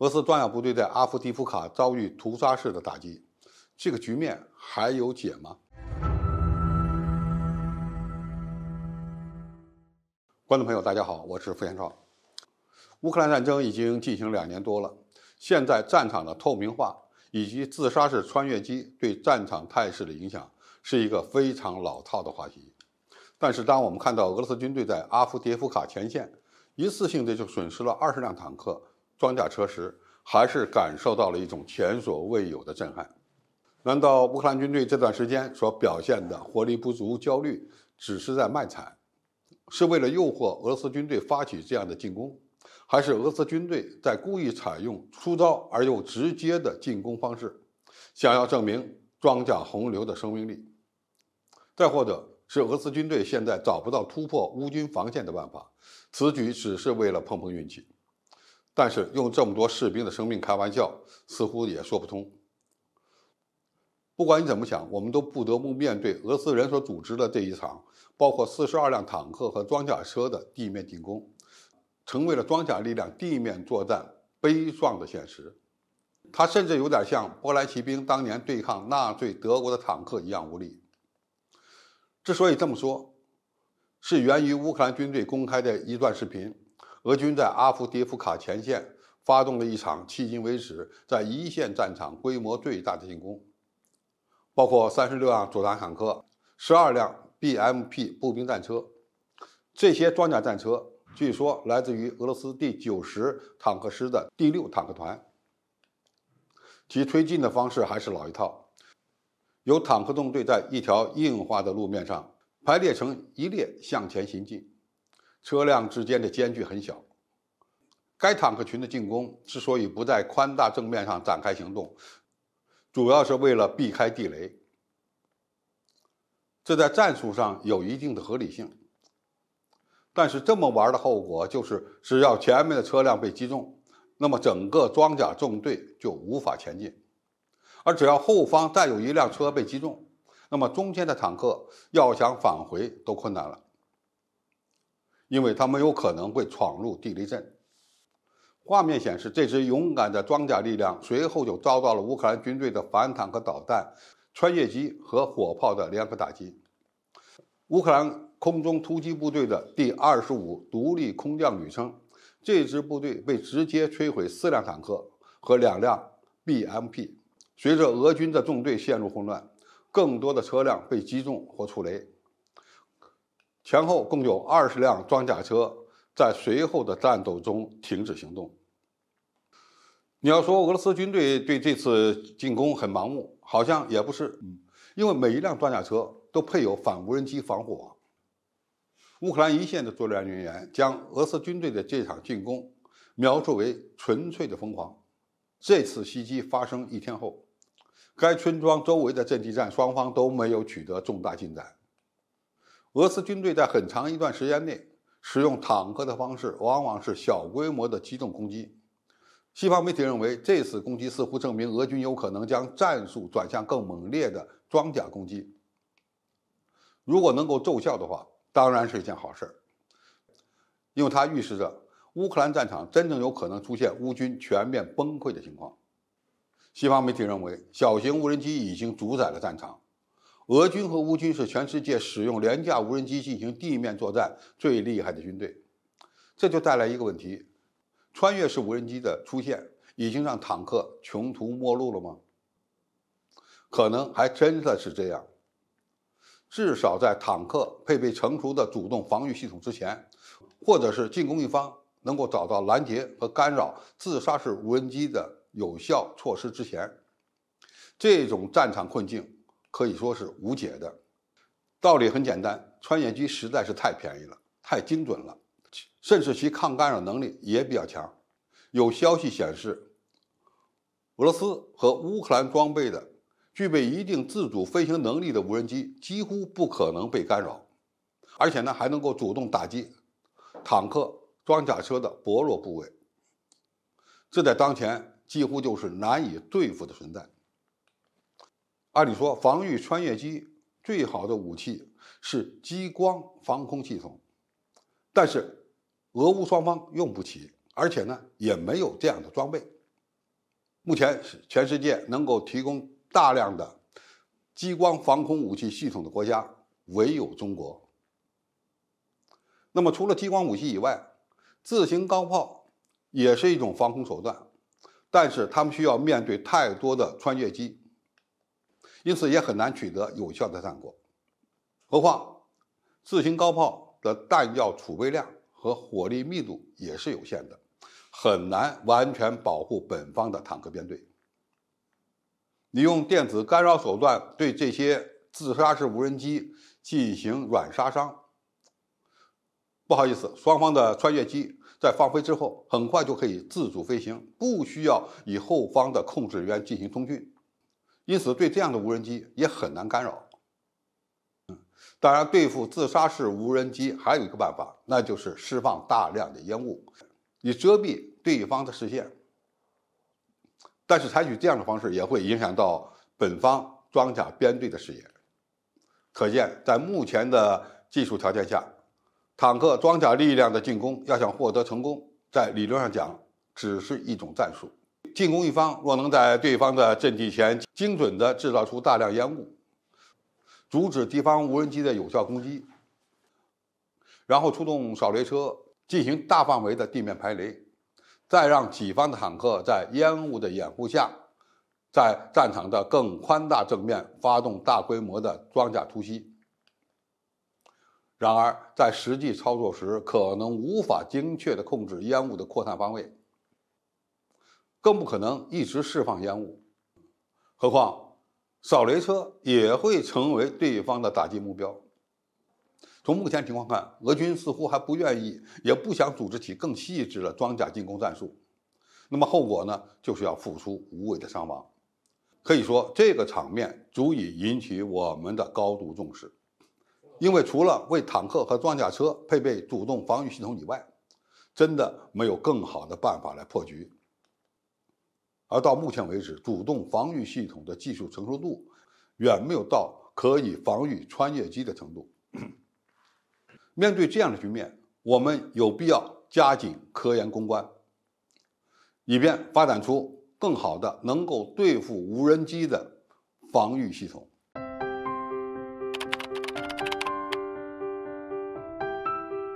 俄罗斯装甲部队在阿夫迪夫卡遭遇屠杀式的打击，这个局面还有解吗？观众朋友，大家好，我是付延超。乌克兰战争已经进行两年多了，现在战场的透明化以及自杀式穿越机对战场态势的影响是一个非常老套的话题。但是，当我们看到俄罗斯军队在阿夫迪夫卡前线一次性的就损失了二十辆坦克，装甲车时，还是感受到了一种前所未有的震撼。难道乌克兰军队这段时间所表现的活力不足、焦虑，只是在卖惨？是为了诱惑俄罗斯军队发起这样的进攻，还是俄罗斯军队在故意采用出招而又直接的进攻方式，想要证明装甲洪流的生命力？再或者是俄罗斯军队现在找不到突破乌军防线的办法，此举只是为了碰碰运气？但是用这么多士兵的生命开玩笑，似乎也说不通。不管你怎么想，我们都不得不面对俄罗斯人所组织的这一场包括四十二辆坦克和装甲车的地面进攻，成为了装甲力量地面作战悲壮的现实。它甚至有点像波兰骑兵当年对抗纳粹德国的坦克一样无力。之所以这么说，是源于乌克兰军队公开的一段视频。俄军在阿夫迪夫卡前线发动了一场迄今为止在一线战场规模最大的进攻，包括三十六辆主战坦克、十二辆 BMP 步兵战车。这些装甲战车据说来自于俄罗斯第九十坦克师的第六坦克团。其推进的方式还是老一套，由坦克纵队在一条硬化的路面上排列成一列向前行进。车辆之间的间距很小，该坦克群的进攻之所以不在宽大正面上展开行动，主要是为了避开地雷，这在战术上有一定的合理性。但是这么玩的后果就是，只要前面的车辆被击中，那么整个装甲纵队就无法前进；而只要后方再有一辆车被击中，那么中间的坦克要想返回都困难了。因为他们有可能会闯入地雷阵。画面显示，这支勇敢的装甲力量随后就遭到了乌克兰军队的反坦克导弹、穿越机和火炮的联合打击。乌克兰空中突击部队的第二十五独立空降旅称，这支部队被直接摧毁四辆坦克和两辆 BMP。随着俄军的纵队陷入混乱，更多的车辆被击中或触雷。前后共有二十辆装甲车在随后的战斗中停止行动。你要说俄罗斯军队对这次进攻很盲目，好像也不是，因为每一辆装甲车都配有反无人机防护网。乌克兰一线的作战人员将俄罗斯军队的这场进攻描述为纯粹的疯狂。这次袭击发生一天后，该村庄周围的阵地战双方都没有取得重大进展。俄罗斯军队在很长一段时间内使用坦克的方式，往往是小规模的机动攻击。西方媒体认为，这次攻击似乎证明俄军有可能将战术转向更猛烈的装甲攻击。如果能够奏效的话，当然是一件好事儿，因为它预示着乌克兰战场真正有可能出现乌军全面崩溃的情况。西方媒体认为，小型无人机已经主宰了战场。俄军和乌军是全世界使用廉价无人机进行地面作战最厉害的军队，这就带来一个问题：穿越式无人机的出现已经让坦克穷途末路了吗？可能还真的是这样。至少在坦克配备成熟的主动防御系统之前，或者是进攻一方能够找到拦截和干扰自杀式无人机的有效措施之前，这种战场困境。可以说是无解的。道理很简单，穿越机实在是太便宜了，太精准了，甚至其抗干扰能力也比较强。有消息显示，俄罗斯和乌克兰装备的具备一定自主飞行能力的无人机，几乎不可能被干扰，而且呢还能够主动打击坦克装甲车的薄弱部位。这在当前几乎就是难以对付的存在。按理说，防御穿越机最好的武器是激光防空系统，但是俄乌双方用不起，而且呢也没有这样的装备。目前，全世界能够提供大量的激光防空武器系统的国家唯有中国。那么，除了激光武器以外，自行高炮也是一种防空手段，但是他们需要面对太多的穿越机。因此也很难取得有效的战果。何况自行高炮的弹药储备量和火力密度也是有限的，很难完全保护本方的坦克编队。你用电子干扰手段对这些自杀式无人机进行软杀伤。不好意思，双方的穿越机在放飞之后很快就可以自主飞行，不需要与后方的控制员进行通讯。因此，对这样的无人机也很难干扰。嗯，当然，对付自杀式无人机还有一个办法，那就是释放大量的烟雾，以遮蔽对方的视线。但是，采取这样的方式也会影响到本方装甲编队的视野。可见，在目前的技术条件下，坦克装甲力量的进攻要想获得成功，在理论上讲，只是一种战术。进攻一方若能在对方的阵地前精准地制造出大量烟雾，阻止敌方无人机的有效攻击，然后出动扫雷车进行大范围的地面排雷，再让己方的坦克在烟雾的掩护下，在战场的更宽大正面发动大规模的装甲突袭。然而，在实际操作时，可能无法精确地控制烟雾的扩散方位。更不可能一直释放烟雾，何况扫雷车也会成为对方的打击目标。从目前情况看，俄军似乎还不愿意也不想组织起更细致的装甲进攻战术，那么后果呢？就是要付出无谓的伤亡。可以说，这个场面足以引起我们的高度重视，因为除了为坦克和装甲车配备主动防御系统以外，真的没有更好的办法来破局。而到目前为止，主动防御系统的技术成熟度远没有到可以防御穿越机的程度。面对这样的局面，我们有必要加紧科研攻关，以便发展出更好的能够对付无人机的防御系统。